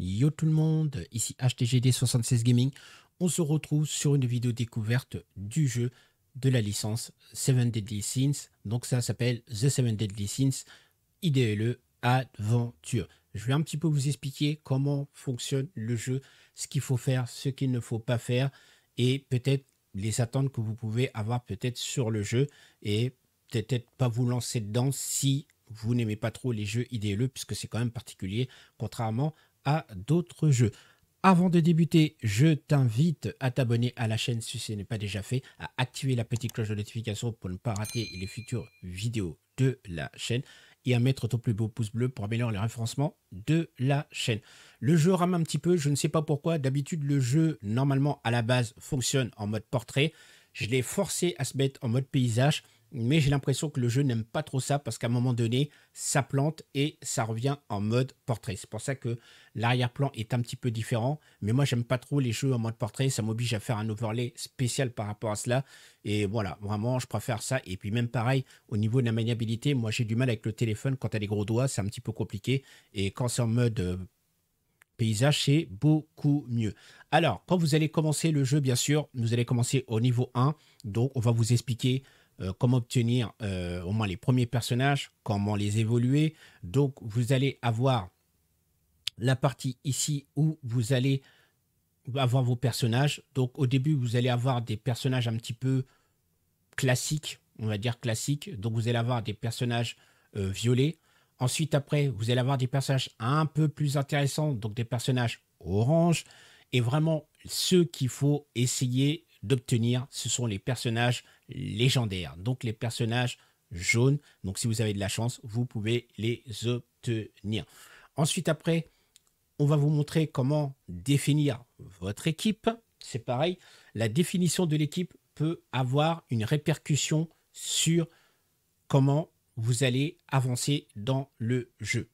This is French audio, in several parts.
Yo tout le monde, ici HTGD76 Gaming. On se retrouve sur une vidéo découverte du jeu de la licence Seven Deadly Sins. Donc ça s'appelle The Seven Deadly Sins IDLE Adventure. Je vais un petit peu vous expliquer comment fonctionne le jeu, ce qu'il faut faire, ce qu'il ne faut pas faire et peut-être les attentes que vous pouvez avoir peut-être sur le jeu et peut-être pas vous lancer dedans si vous n'aimez pas trop les jeux IDLE puisque c'est quand même particulier contrairement d'autres jeux. Avant de débuter, je t'invite à t'abonner à la chaîne si ce n'est pas déjà fait, à activer la petite cloche de notification pour ne pas rater les futures vidéos de la chaîne et à mettre ton plus beau pouce bleu pour améliorer le référencement de la chaîne. Le jeu rame un petit peu, je ne sais pas pourquoi. D'habitude, le jeu, normalement, à la base, fonctionne en mode portrait. Je l'ai forcé à se mettre en mode paysage mais j'ai l'impression que le jeu n'aime pas trop ça parce qu'à un moment donné, ça plante et ça revient en mode portrait. C'est pour ça que l'arrière-plan est un petit peu différent, mais moi j'aime pas trop les jeux en mode portrait, ça m'oblige à faire un overlay spécial par rapport à cela et voilà, vraiment je préfère ça et puis même pareil au niveau de la maniabilité, moi j'ai du mal avec le téléphone quand t'as les gros doigts, c'est un petit peu compliqué et quand c'est en mode euh, paysage, c'est beaucoup mieux. Alors, quand vous allez commencer le jeu, bien sûr, vous allez commencer au niveau 1. Donc, on va vous expliquer euh, comment obtenir euh, au moins les premiers personnages, comment les évoluer. Donc vous allez avoir la partie ici où vous allez avoir vos personnages. Donc au début vous allez avoir des personnages un petit peu classiques, on va dire classiques. Donc vous allez avoir des personnages euh, violets. Ensuite après vous allez avoir des personnages un peu plus intéressants, donc des personnages orange. Et vraiment ceux qu'il faut essayer d'obtenir, ce sont les personnages légendaires, donc les personnages jaunes. Donc si vous avez de la chance, vous pouvez les obtenir. Ensuite, après, on va vous montrer comment définir votre équipe. C'est pareil, la définition de l'équipe peut avoir une répercussion sur comment vous allez avancer dans le jeu.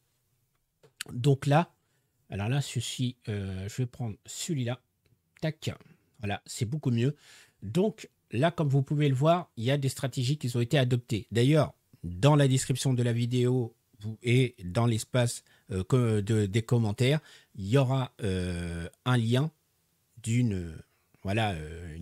Donc là, alors là, ceci, euh, je vais prendre celui-là. Tac. Voilà, c'est beaucoup mieux. Donc là, comme vous pouvez le voir, il y a des stratégies qui ont été adoptées. D'ailleurs, dans la description de la vidéo et dans l'espace euh, des commentaires, il y aura euh, un lien d'une voilà, euh,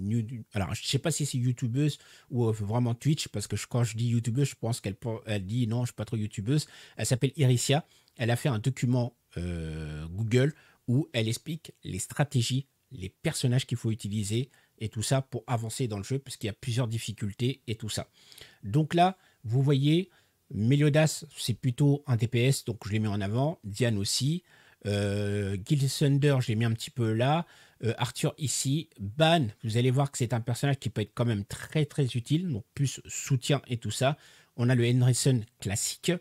alors je sais pas si c'est youtubeuse ou vraiment Twitch, parce que quand je dis youtubeuse, je pense qu'elle dit non, je suis pas trop youtubeuse. Elle s'appelle Iricia, elle a fait un document Google où elle explique les stratégies les personnages qu'il faut utiliser et tout ça pour avancer dans le jeu, puisqu'il y a plusieurs difficultés et tout ça. Donc là, vous voyez, Meliodas, c'est plutôt un DPS, donc je l'ai mis en avant, Diane aussi. Euh, j'ai mis un petit peu là. Euh, Arthur ici. Ban, vous allez voir que c'est un personnage qui peut être quand même très très utile, donc plus soutien et tout ça. On a le Henderson classique.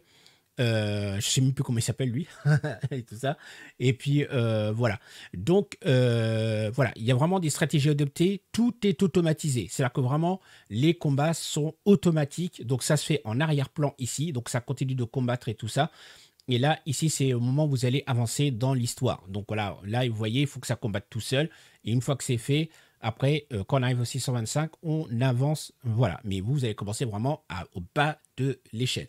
Je euh, je sais même plus comment il s'appelle lui et tout ça. Et puis euh, voilà. Donc euh, voilà, il y a vraiment des stratégies adoptées. Tout est automatisé. cest là que vraiment les combats sont automatiques. Donc ça se fait en arrière-plan ici. Donc ça continue de combattre et tout ça. Et là, ici, c'est au moment où vous allez avancer dans l'histoire. Donc voilà, là, vous voyez, il faut que ça combatte tout seul. Et une fois que c'est fait, après, quand on arrive au 625, on avance. Voilà. Mais vous, vous allez commencer vraiment à, au bas de l'échelle.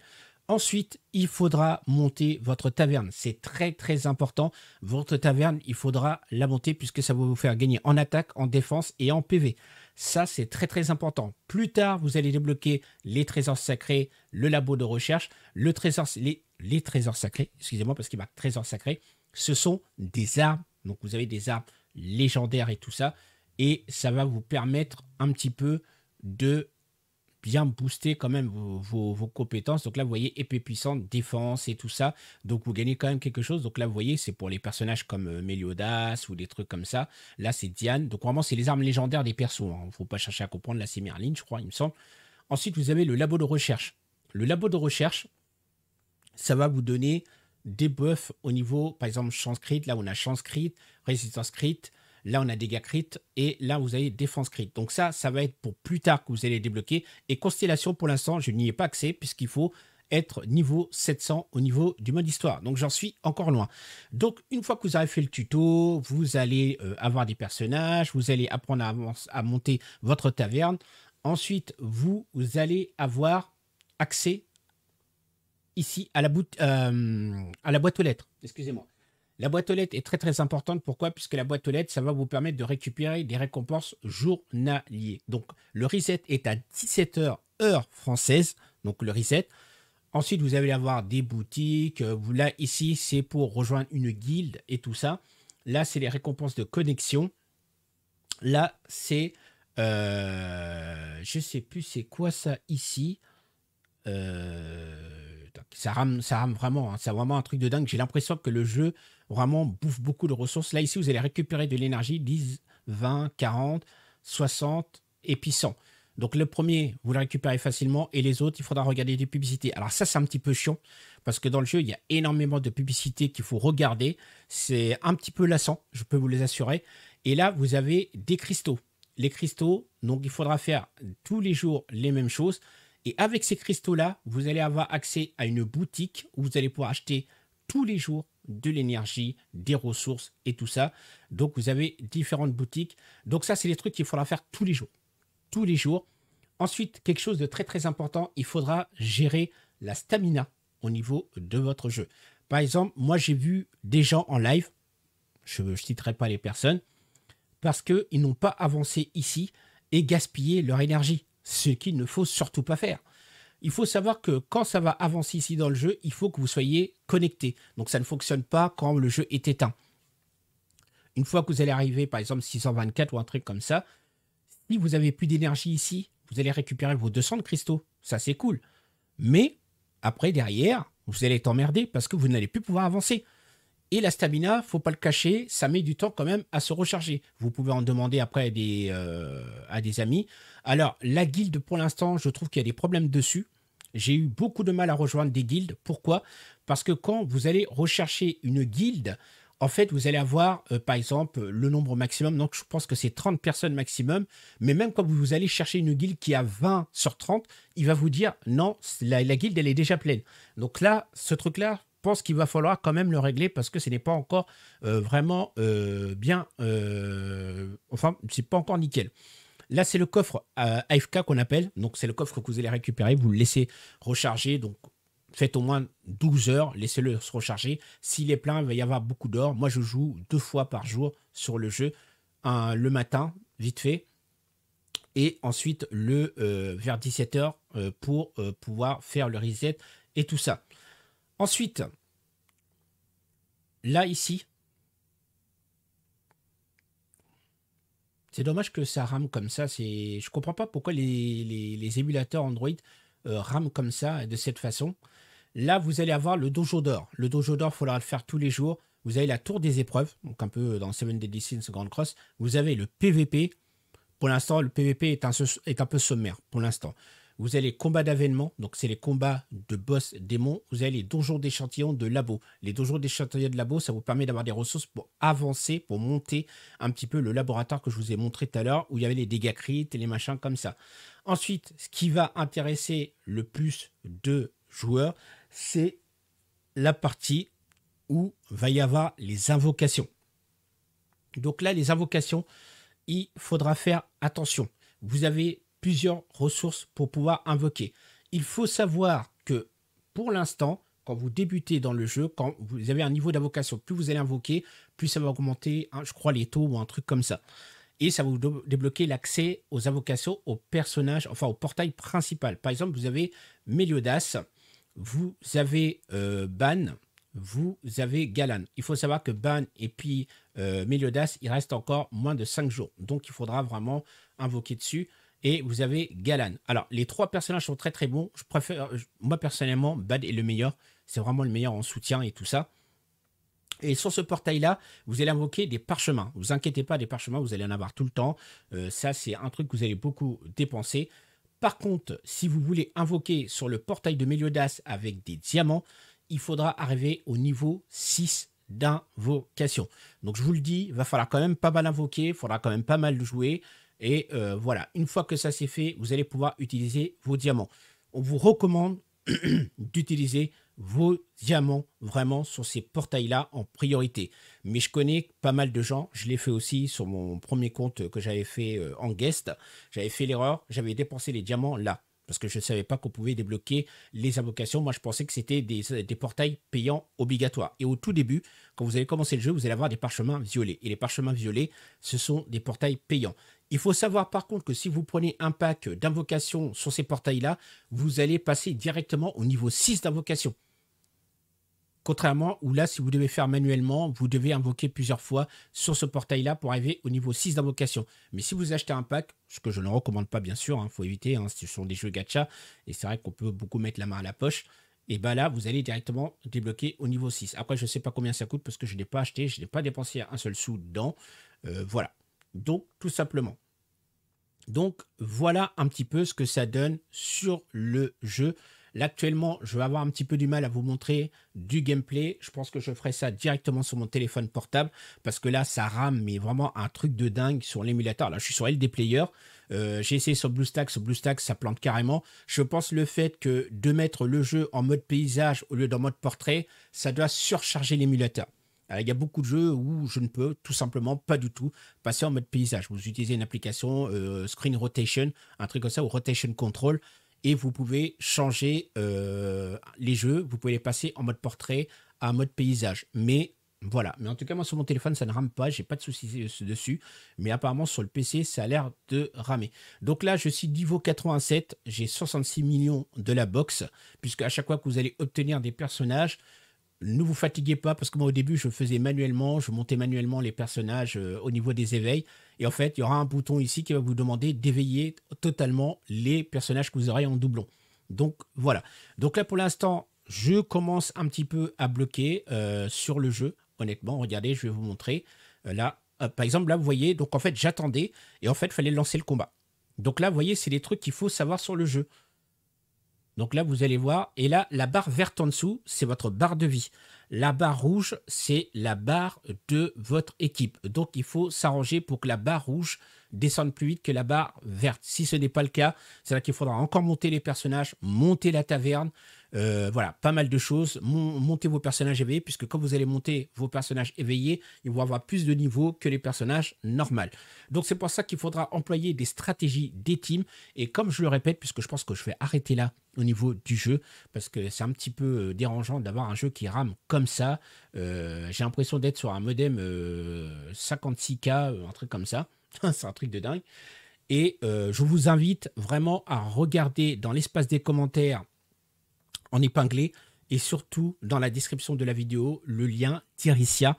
Ensuite, il faudra monter votre taverne. C'est très très important. Votre taverne, il faudra la monter puisque ça va vous faire gagner en attaque, en défense et en PV. Ça, c'est très très important. Plus tard, vous allez débloquer les trésors sacrés, le labo de recherche, les, trésors sacrés, excusez-moi parce qu'il marque trésors sacrés, Ce sont des armes. Donc vous avez des armes légendaires et tout ça. Et ça va vous permettre un petit peu de bien booster quand même vos, vos, compétences. Donc là, vous voyez, épée puissante, défense et tout ça. Donc vous gagnez quand même quelque chose. Donc là, vous voyez, c'est pour les personnages comme euh, Meliodas ou des trucs comme ça. Là, c'est Diane. Donc vraiment, c'est les armes légendaires des persos. Il hein. ne faut pas chercher à comprendre. Là, c'est Merlin, je crois, il me semble. Ensuite, vous avez le labo de recherche. Le labo de recherche, ça va vous donner des buffs au niveau, par exemple, chance Là, on a chance crit, résistance crit, Là, on a dégâts crit et là, vous avez défense crit. Donc ça, ça va être pour plus tard que vous allez débloquer. Et Constellation, pour l'instant, je n'y ai pas accès puisqu'il faut être niveau 700 au niveau du mode histoire. Donc j'en suis encore loin. Donc une fois que vous avez fait le tuto, vous allez euh, avoir des personnages, vous allez apprendre à, monter votre taverne. Ensuite, vous, allez avoir accès ici à la euh, boîte aux lettres. Excusez-moi. La boîte aux lettres est très très importante. Pourquoi Puisque la boîte aux lettres, ça va vous permettre de récupérer des récompenses journalières. Donc le reset est à 17h heure française. Donc le reset. Ensuite, vous allez avoir des boutiques. Euh, là, ici, c'est pour rejoindre une guilde et tout ça. Là, c'est les récompenses de connexion. Là, c'est... Euh, je sais plus c'est quoi ça ici. Euh, ça rame, ça rame vraiment. Hein. C'est vraiment un truc de dingue. J'ai l'impression que le jeu vraiment bouffe beaucoup de ressources. Là, ici, vous allez récupérer de l'énergie 10, 20, 40, 60 et puis 100. Donc le premier, vous le récupérez facilement et les autres, il faudra regarder des publicités. Alors ça, c'est un petit peu chiant parce que dans le jeu, il y a énormément de publicités qu'il faut regarder. C'est un petit peu lassant, je peux vous les assurer. Et là, vous avez des cristaux. Les cristaux, donc il faudra faire tous les jours les mêmes choses. Et avec ces cristaux-là, vous allez avoir accès à une boutique où vous allez pouvoir acheter tous les jours de l'énergie, des ressources et tout ça. Donc vous avez différentes boutiques. Donc ça, c'est les trucs qu'il faudra faire tous les jours. Tous les jours. Ensuite, quelque chose de très très important, il faudra gérer la stamina au niveau de votre jeu. Par exemple, moi j'ai vu des gens en live, je ne citerai pas les personnes, parce qu'ils n'ont pas avancé ici et gaspillé leur énergie ce qu'il ne faut surtout pas faire. Il faut savoir que quand ça va avancer ici dans le jeu, il faut que vous soyez connecté. Donc ça ne fonctionne pas quand le jeu est éteint. Une fois que vous allez arriver, par exemple, 624 ou un truc comme ça, si vous avez plus d'énergie ici, vous allez récupérer vos 200 de cristaux. Ça, c'est cool. Mais après, derrière, vous allez être emmerdé parce que vous n'allez plus pouvoir avancer. Et la stamina, faut pas le cacher, ça met du temps quand même à se recharger. Vous pouvez en demander après à des, euh, à des amis. Alors, la guilde, pour l'instant, je trouve qu'il y a des problèmes dessus. J'ai eu beaucoup de mal à rejoindre des guildes. Pourquoi Parce que quand vous allez rechercher une guilde, en fait, vous allez avoir, euh, par exemple, le nombre maximum. Donc, je pense que c'est 30 personnes maximum. Mais même quand vous allez chercher une guilde qui a 20 sur 30, il va vous dire non, la guilde, elle est déjà pleine. Donc là, ce truc-là, je pense qu'il va falloir quand même le régler parce que ce n'est pas encore euh, vraiment euh, bien. Euh, enfin, c'est pas encore nickel. Là, c'est le coffre AFK qu'on appelle. Donc, c'est le coffre que vous allez récupérer. Vous le laissez recharger. Donc, faites au moins 12 heures. Laissez-le se recharger. S'il est plein, il va y avoir beaucoup d'or. Moi, je joue deux fois par jour sur le jeu. le matin, vite fait et ensuite le vers 17h pour pouvoir faire le reset et tout ça. Ensuite, là, ici, c'est dommage que ça rame comme ça. C'est, je comprends pas pourquoi les, émulateurs Android euh, rament comme ça, de cette façon. Là, vous allez avoir le dojo d'or. Le dojo d'or, il faudra le faire tous les jours. Vous avez la tour des épreuves, donc un peu dans Seven Deadly Sins Grand Cross. Vous avez le PVP. Pour l'instant, le PVP est est un peu sommaire, pour l'instant vous avez les combats d'avènement, donc c'est les combats de boss démons, vous avez les donjons d'échantillons de labo. Les donjons d'échantillons de labo, ça vous permet d'avoir des ressources pour avancer, pour monter un petit peu le laboratoire que je vous ai montré tout à l'heure, où il y avait les dégâts crits et les machins comme ça. Ensuite, ce qui va intéresser le plus de joueurs, c'est la partie où va y avoir les invocations. Donc là, les invocations, il faudra faire attention. Vous avez plusieurs ressources pour pouvoir invoquer. Il faut savoir que pour l'instant, quand vous débutez dans le jeu, quand vous avez un niveau d'invocation, plus vous allez invoquer, plus ça va augmenter, hein, je crois, les taux ou un truc comme ça. Et ça va vous débloquer l'accès aux invocations aux personnages, enfin au portail principal. Par exemple, vous avez Meliodas, vous avez euh, Ban, vous avez Galan. Il faut savoir que Ban et puis euh, Meliodas, il reste encore moins de 5 jours. Donc il faudra vraiment invoquer dessus et vous avez Galan. Alors, les trois personnages sont très très bons. Je préfère, moi personnellement, Bad est le meilleur. C'est vraiment le meilleur en soutien et tout ça. Et sur ce portail-là, vous allez invoquer des parchemins. Vous inquiétez pas, des parchemins, vous allez en avoir tout le temps. Euh, ça, c'est un truc que vous allez beaucoup dépenser. Par contre, si vous voulez invoquer sur le portail de Meliodas avec des diamants, il faudra arriver au niveau 6 d'invocation. Donc je vous le dis, il va falloir quand même pas mal invoquer, il faudra quand même pas mal jouer. Et euh, voilà, une fois que ça c'est fait, vous allez pouvoir utiliser vos diamants. On vous recommande d'utiliser vos diamants vraiment sur ces portails-là en priorité. Mais je connais pas mal de gens, je l'ai fait aussi sur mon premier compte que j'avais fait euh, en guest. J'avais fait l'erreur, j'avais dépensé les diamants là. Parce que je ne savais pas qu'on pouvait débloquer les invocations. Moi, je pensais que c'était des, euh, des, portails payants obligatoires. Et au tout début, quand vous allez commencer le jeu, vous allez avoir des parchemins violets. Et les parchemins violets, ce sont des portails payants. Il faut savoir par contre que si vous prenez un pack d'invocation sur ces portails-là, vous allez passer directement au niveau 6 d'invocation. Contrairement où là, si vous devez faire manuellement, vous devez invoquer plusieurs fois sur ce portail-là pour arriver au niveau 6 d'invocation. Mais si vous achetez un pack, ce que je ne recommande pas bien sûr, il hein, faut éviter, hein, ce sont des jeux gacha, et c'est vrai qu'on peut beaucoup mettre la main à la poche, et bien là, vous allez directement débloquer au niveau 6. Après, je ne sais pas combien ça coûte parce que je l'ai pas acheté, je n'ai pas dépensé un seul sou dedans. Euh, voilà. Donc, tout simplement. Donc, voilà un petit peu ce que ça donne sur le jeu. Là, actuellement, je vais avoir un petit peu du mal à vous montrer du gameplay. Je pense que je ferai ça directement sur mon téléphone portable parce que là, ça rame, mais vraiment un truc de dingue sur l'émulateur. Là, je suis sur LD Player. Euh, j'ai essayé sur BlueStack. Sur BlueStack, ça plante carrément. Je pense le fait que de mettre le jeu en mode paysage au lieu d'en mode portrait, ça doit surcharger l'émulateur. Euh, il y a beaucoup de jeux où je ne peux tout simplement pas du tout passer en mode paysage. Vous utilisez une application euh, Screen Rotation, un truc comme ça, ou Rotation Control, et vous pouvez changer euh, les jeux, vous pouvez les passer en mode portrait à mode paysage. Mais voilà, mais en tout cas, moi sur mon téléphone, ça ne rame pas, j'ai pas de soucis dessus, mais apparemment sur le PC, ça a l'air de ramer. Donc là, je suis niveau 87, j'ai 66 millions de la box, puisque à chaque fois que vous allez obtenir des personnages, ne vous fatiguez pas parce que moi au début je faisais manuellement, je montais manuellement les personnages euh, au niveau des éveils. Et en fait, il y aura un bouton ici qui va vous demander d'éveiller totalement les personnages que vous aurez en doublon. Donc voilà. Donc là pour l'instant, je commence un petit peu à bloquer euh, sur le jeu. Honnêtement, regardez, je vais vous montrer. Euh, là, par exemple, là vous voyez, donc en fait j'attendais et en fait il fallait lancer le combat. Donc là, vous voyez, c'est des trucs qu'il faut savoir sur le jeu. Donc là, vous allez voir. Et là, la barre verte en dessous, c'est votre barre de vie. La barre rouge, c'est la barre de votre équipe. Donc il faut s'arranger pour que la barre rouge descende plus vite que la barre verte. Si ce n'est pas le cas, c'est là qu'il faudra encore monter les personnages, monter la taverne, euh, voilà, pas mal de choses. Montez vos personnages éveillés, puisque quand vous allez monter vos personnages éveillés, ils vont avoir plus de niveaux que les personnages normaux. Donc c'est pour ça qu'il faudra employer des stratégies des teams. Et comme je le répète, puisque je pense que je vais arrêter là au niveau du jeu, parce que c'est un petit peu euh, dérangeant d'avoir un jeu qui rame comme ça. Euh, j'ai l'impression d'être sur un modem 56K, un truc comme ça. c'est un truc de dingue. Et je vous invite vraiment à regarder dans l'espace des commentaires en épinglé et surtout dans la description de la vidéo le lien Tiricia.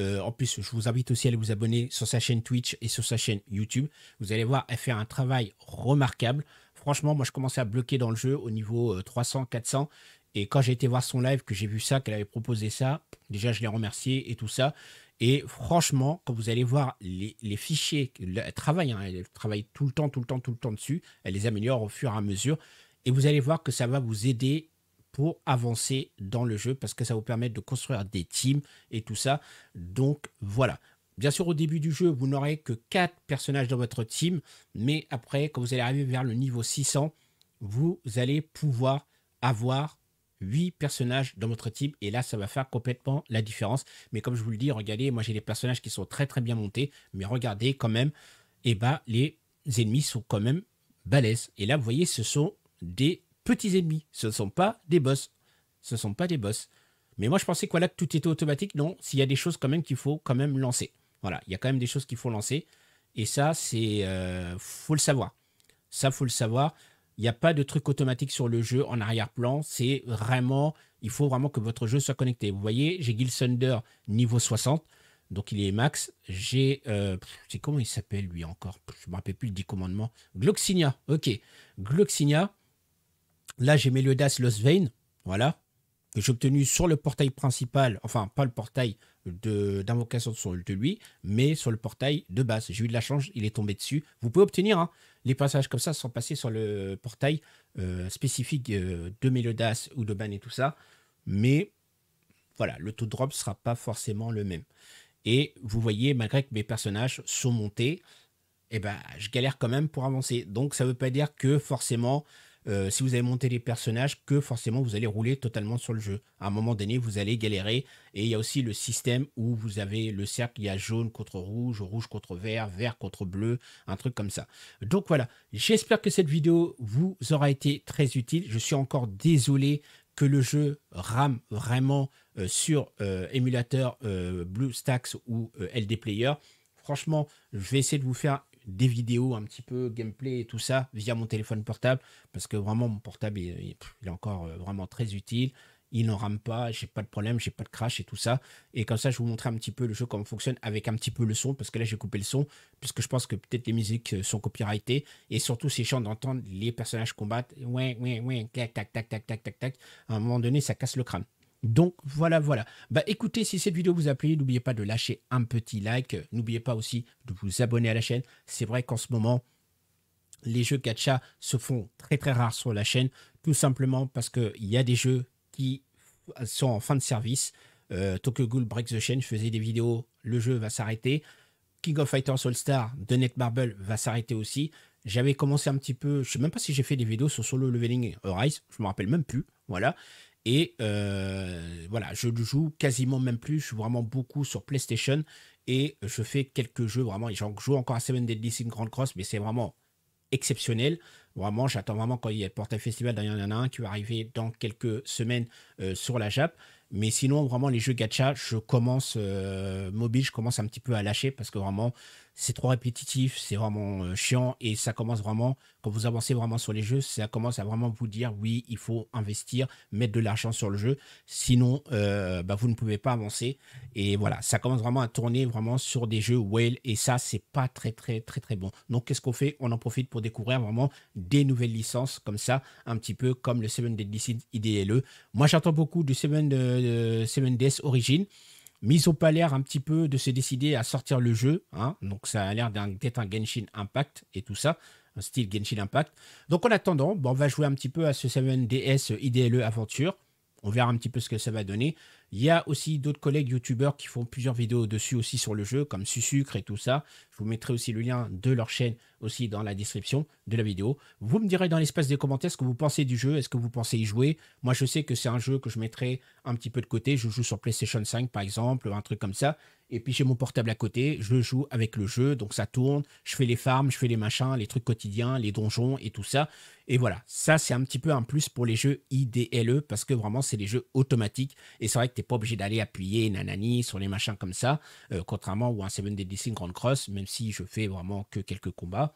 Euh, en plus, je vous invite aussi à aller vous abonner sur sa chaîne Twitch et sur sa chaîne YouTube. Vous allez voir, elle fait un travail remarquable. Franchement, moi, je commençais à bloquer dans le jeu au niveau 300, euh, 400. Et quand j'ai été voir son live, que j'ai vu ça, qu'elle avait proposé ça, déjà, je l'ai remercié et tout ça. Et franchement, quand vous allez voir les, fichiers, elle travaille, hein, elle travaille tout le temps, tout le temps, tout le temps dessus. Elle les améliore au fur et à mesure. Et vous allez voir que ça va vous aider pour avancer dans le jeu parce que ça vous permet de construire des teams et tout ça. Donc voilà. Bien sûr, au début du jeu, vous n'aurez que 4 personnages dans votre team, mais après, quand vous allez arriver vers le niveau 600, vous allez pouvoir avoir 8 personnages dans votre team et là ça va faire complètement la différence mais comme je vous le dis regardez moi j'ai des personnages qui sont très très bien montés mais regardez quand même et eh ben, les ennemis sont quand même balèzes et là vous voyez ce sont des petits ennemis. Ce ne sont pas des boss. Ce ne sont pas des boss. Mais moi, je pensais que voilà, que tout était automatique. Non, s'il y a des choses quand même qu'il faut quand même lancer. Voilà, il y a quand même des choses qu'il faut lancer. Et ça, c'est. Euh, faut le savoir. Ça, faut le savoir. Il n'y a pas de truc automatique sur le jeu en arrière-plan. C'est vraiment. Il faut vraiment que votre jeu soit connecté. Vous voyez, j'ai Guild niveau 60. Donc, il est max. J'ai. Euh, c'est comment il s'appelle lui encore Je ne me rappelle plus le 10 commandements. Gloxinia. Ok. Gloxinia. Là, j'ai Meliodas Lost Vein, voilà, que j'ai obtenu sur le portail principal, enfin, pas le portail d'invocation de, lui, mais sur le portail de base. J'ai eu de la chance, il est tombé dessus. Vous pouvez obtenir hein, les passages comme ça sans passer sur le portail euh, spécifique euh, de Meliodas ou de Ban et tout ça, mais voilà, le taux de drop sera pas forcément le même. Et vous voyez, malgré que mes personnages sont montés, eh ben, je galère quand même pour avancer. Donc ça ne veut pas dire que forcément euh, si vous avez monté les personnages, que forcément vous allez rouler totalement sur le jeu. À un moment donné, vous allez galérer. Et il y a aussi le système où vous avez le cercle, il y a jaune contre rouge, rouge contre vert, vert contre bleu, un truc comme ça. Donc voilà, j'espère que cette vidéo vous aura été très utile. Je suis encore désolé que le jeu rame vraiment euh, sur euh, émulateur. émulateur BlueStacks ou LD Player. Franchement, je vais essayer de vous faire des vidéos un petit peu gameplay et tout ça via mon téléphone portable parce que vraiment mon portable il, est encore euh, vraiment très utile il n'en rame pas, j'ai pas de problème, j'ai pas de crash et tout ça. Et comme ça, je vous montrer un petit peu le jeu comment fonctionne avec un petit peu le son, parce que là j'ai coupé le son, puisque je pense que peut-être les musiques euh, sont copyrightées et surtout c'est chiant d'entendre les personnages combattent ouais ouais ouais, tac tac tac tac tac tac tac. À un moment donné, ça casse le crâne. Donc voilà, voilà. Bah écoutez, si cette vidéo vous a plu, n'oubliez pas de lâcher un petit like. N'oubliez pas aussi de vous abonner à la chaîne. C'est vrai qu'en ce moment, les jeux gacha se font très très rares sur la chaîne, tout simplement parce qu'il y a des jeux qui sont en fin de service. Euh, Tokyo Ghoul Break the Chain, je faisais des vidéos, le jeu va s'arrêter. King of Fighters All-Star de Netmarble va s'arrêter aussi. J'avais commencé un petit peu, je sais même pas si j'ai fait des vidéos sur Solo Leveling Rise, je me rappelle même plus, voilà. Et euh, voilà, je joue quasiment même plus. Je joue vraiment beaucoup sur PlayStation et je fais quelques jeux vraiment. J'en joue encore à Seven Deadly Sin Grand Cross, mais c'est vraiment exceptionnel. Vraiment, j'attends vraiment quand il y a le Portail Festival. Il y en a un qui va arriver dans quelques semaines euh, sur la JAP. Mais sinon, vraiment, les jeux gacha, je commence euh, mobile, je commence un petit peu à lâcher parce que vraiment, c'est trop répétitif, c'est vraiment euh, chiant et ça commence vraiment, quand vous avancez vraiment sur les jeux, ça commence à vraiment vous dire oui, il faut investir, mettre de l'argent sur le jeu, sinon, euh, bah, vous ne pouvez pas avancer. Et voilà, ça commence vraiment à tourner vraiment sur des jeux whale et ça, c'est pas très, très, très, très bon. Donc, qu'est-ce qu'on fait On en profite pour découvrir vraiment des nouvelles licences comme ça, un petit peu comme le Seven Deadly Sins IDLE. Moi, j'attends beaucoup du Seven 7DS euh, Days Origin. au au un petit peu de se décider à sortir le jeu. Hein. Donc ça a l'air d'être un, Genshin Impact et tout ça. Un style Genshin Impact. Donc en attendant, bon, on va jouer un petit peu à ce 7DS IDLE Aventure. On verra un petit peu ce que ça va donner. Il y a aussi d'autres collègues youtubeurs qui font plusieurs vidéos dessus aussi sur le jeu, comme Sucre et tout ça. Je vous mettrai aussi le lien de leur chaîne aussi dans la description de la vidéo. Vous me direz dans l'espace des commentaires ce que vous pensez du jeu, est-ce que vous pensez y jouer. Moi, je sais que c'est un jeu que je mettrai un petit peu de côté. Je joue sur PlayStation 5 par exemple, un truc comme ça. Et puis j'ai mon portable à côté, je joue avec le jeu, donc ça tourne, je fais les farms, je fais les machins, les trucs quotidiens, les donjons et tout ça. Et voilà, ça c'est un petit peu un plus pour les jeux IDLE parce que vraiment c'est les jeux automatiques. Et c'est vrai que pas obligé d'aller appuyer nanani sur les machins comme ça, euh, contrairement ou un 7 DC Grand Cross, même si je fais vraiment que quelques combats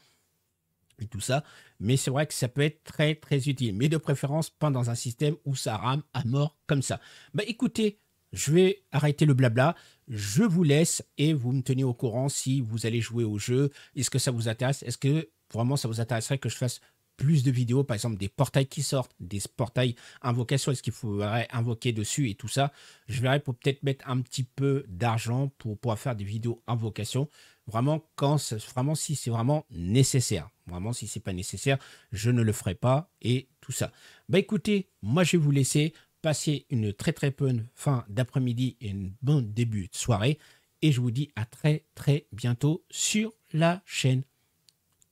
et tout ça. Mais c'est vrai que ça peut être très très utile, mais de préférence pas dans un système où ça rame à mort comme ça. Bah écoutez, je vais arrêter le blabla. Je vous laisse et vous me tenez au courant si vous allez jouer au jeu. Est-ce que ça vous intéresse Est-ce que vraiment ça vous intéresserait que je fasse plus de vidéos, par exemple des portails qui sortent, des portails invocations, est-ce qu'il faudrait invoquer dessus et tout ça. Je verrai pour peut-être mettre un petit peu d'argent pour pouvoir faire des vidéos invocation. Vraiment, quand vraiment si c'est vraiment nécessaire. Vraiment, si c'est pas nécessaire, je ne le ferai pas et tout ça. Bah écoutez, moi je vais vous laisser passer une très très bonne fin d'après-midi et une bon début de soirée. Et je vous dis à très très bientôt sur la chaîne.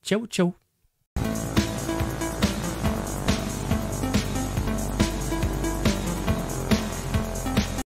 Ciao ciao